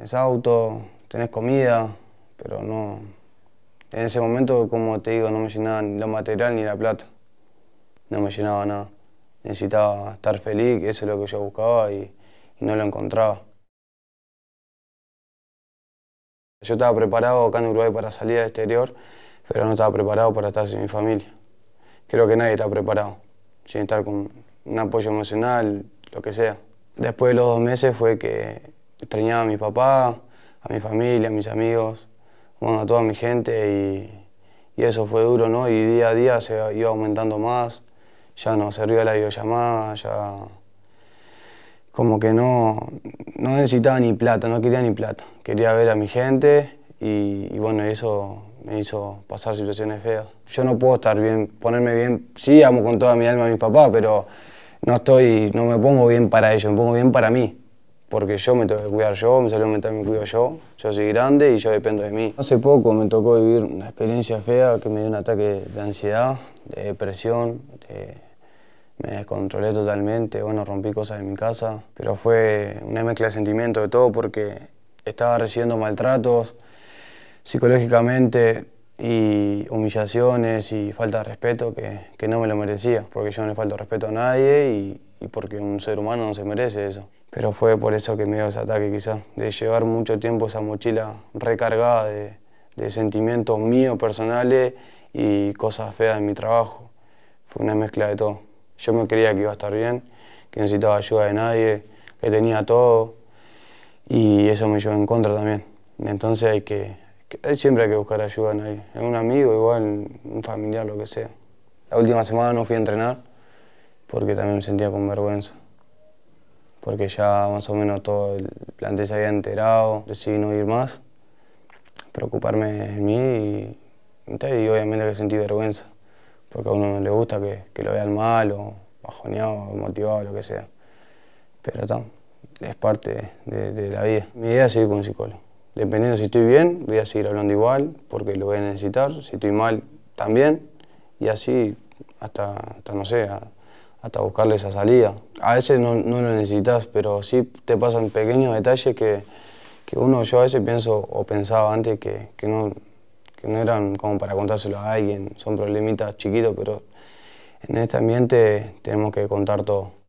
tenés auto, tenés comida, pero no... En ese momento, como te digo, no me llenaba ni lo material ni la plata. No me llenaba nada. Necesitaba estar feliz, eso es lo que yo buscaba y, no lo encontraba. Yo estaba preparado acá en Uruguay para salir al exterior, pero no estaba preparado para estar sin mi familia. Creo que nadie está preparado, sin estar con un apoyo emocional, lo que sea. Después de los dos meses fue que extrañaba a mi papá, a mi familia, a mis amigos, bueno, a toda mi gente y, eso fue duro, ¿no? Y día a día se iba aumentando más, ya no servía la videollamada, ya como que no, no necesitaba ni plata, no quería ni plata, quería ver a mi gente y, bueno, eso me hizo pasar situaciones feas. Yo no puedo estar bien, ponerme bien, sí amo con toda mi alma a mi papá, pero no estoy, no me pongo bien para ellos, me pongo bien para mí porque yo me tengo que cuidar yo, mi salud mental me cuido yo, yo soy grande y yo dependo de mí. Hace poco me tocó vivir una experiencia fea que me dio un ataque de ansiedad, de depresión, me descontrolé totalmente, bueno, rompí cosas en mi casa, pero fue una mezcla de sentimientos de todo porque estaba recibiendo maltratos psicológicamente y humillaciones y falta de respeto que, no me lo merecía, porque yo no le falto respeto a nadie y, y porque un ser humano no se merece eso. Pero fue por eso que me dio ese ataque quizá de llevar mucho tiempo esa mochila recargada de, sentimientos míos, personales y cosas feas de mi trabajo. Fue una mezcla de todo. Yo me creía que iba a estar bien, que necesitaba ayuda de nadie, que tenía todo y eso me llevó en contra también. Entonces hay que, siempre hay que buscar ayuda en alguien, en un amigo, igual, un familiar, lo que sea. La última semana no fui a entrenar porque también me sentía con vergüenza porque ya más o menos todo el plantel se había enterado, decidí no ir más, preocuparme en mí y, obviamente que sentí vergüenza, porque a uno no le gusta que, lo vean mal o bajoneado, o motivado, lo que sea. Pero está, es parte de, la vida. Mi idea es seguir con psicólogo. Dependiendo si estoy bien, voy a seguir hablando igual, porque lo voy a necesitar, si estoy mal, también, y así hasta, no sé, hasta buscarle esa salida. A veces no, lo necesitas, pero sí te pasan pequeños detalles que, que uno, yo a veces pienso o pensaba antes que, no, que no eran como para contárselo a alguien, son problemitas chiquitos, pero en este ambiente tenemos que contar todo.